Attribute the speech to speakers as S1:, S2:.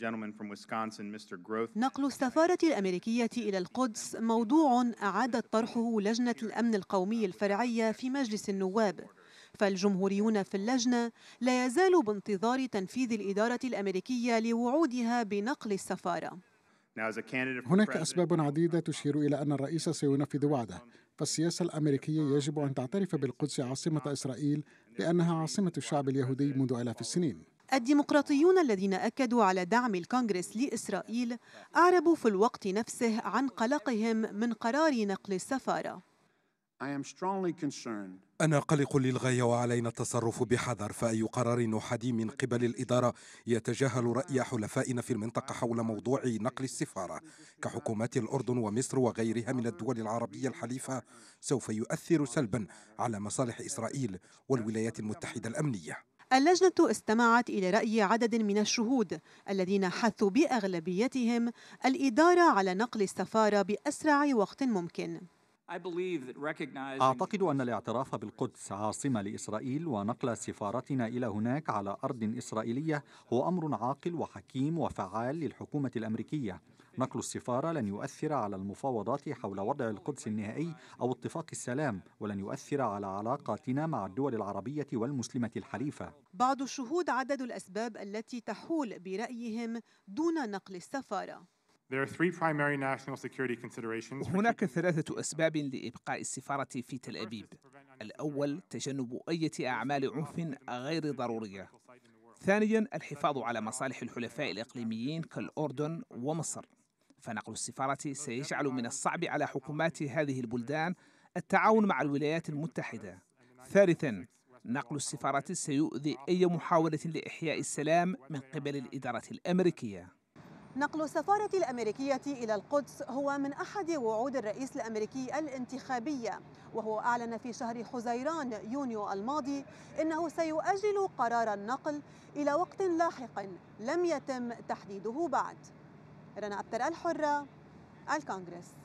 S1: gentleman from Wisconsin, Mr. نقل السفارة الأمريكية إلى القدس موضوع أعادت طرحه لجنة الأمن القومي الفرعية في مجلس النواب. فالجمهوريون في اللجنة لا يزالوا بانتظار تنفيذ الإدارة الأمريكية لوعودها بنقل السفارة.
S2: هناك أسباب عديدة تشير إلى أن الرئيس سينفذ وعده، فالسياسة الأمريكية يجب أن تعترف بالقدس عاصمة إسرائيل لأنها عاصمة الشعب اليهودي منذ آلاف السنين.
S1: الديمقراطيون الذين أكدوا على دعم الكونغرس لإسرائيل أعربوا في الوقت نفسه عن قلقهم من قرار نقل السفارة
S2: أنا قلق للغاية وعلينا
S3: التصرف بحذر فأي قرار أحادي من قبل الإدارة يتجاهل رأي حلفائنا في المنطقة حول موضوع نقل السفارة كحكومات الأردن ومصر وغيرها من الدول العربية الحليفة سوف يؤثر سلبا على مصالح إسرائيل والولايات المتحدة الأمنية
S1: اللجنة استمعت إلى رأي عدد من الشهود الذين حثوا بأغلبيتهم الإدارة على نقل السفارة بأسرع وقت ممكن
S2: أعتقد أن الاعتراف بالقدس عاصمة لإسرائيل ونقل سفارتنا إلى هناك على أرض إسرائيلية هو أمر عاقل وحكيم وفعال للحكومة الأمريكية نقل السفارة لن يؤثر على المفاوضات حول وضع القدس النهائي أو اتفاق السلام ولن يؤثر على علاقاتنا مع الدول العربية والمسلمة الحليفة
S1: بعض الشهود عدد الأسباب التي تحول برأيهم دون نقل السفارة
S2: هناك
S3: ثلاثة أسباب لإبقاء السفارة في تل أبيب. الأول تجنب أي أعمال عنف غير ضرورية. ثانيا الحفاظ على مصالح الحلفاء الإقليميين كالأردن ومصر. فنقل السفارة سيجعل من الصعب على حكومات هذه البلدان التعاون مع الولايات المتحدة. ثالثا نقل السفارة سيؤذي أي محاولة لإحياء السلام من قبل الإدارة الأمريكية.
S1: نقل السفارة الأمريكية إلى القدس هو من أحد وعود الرئيس الأمريكي الانتخابية وهو أعلن في شهر حزيران يونيو الماضي إنه سيؤجل قرار النقل إلى وقت لاحق لم يتم تحديده بعد رنا أبتر الحرة الكونغرس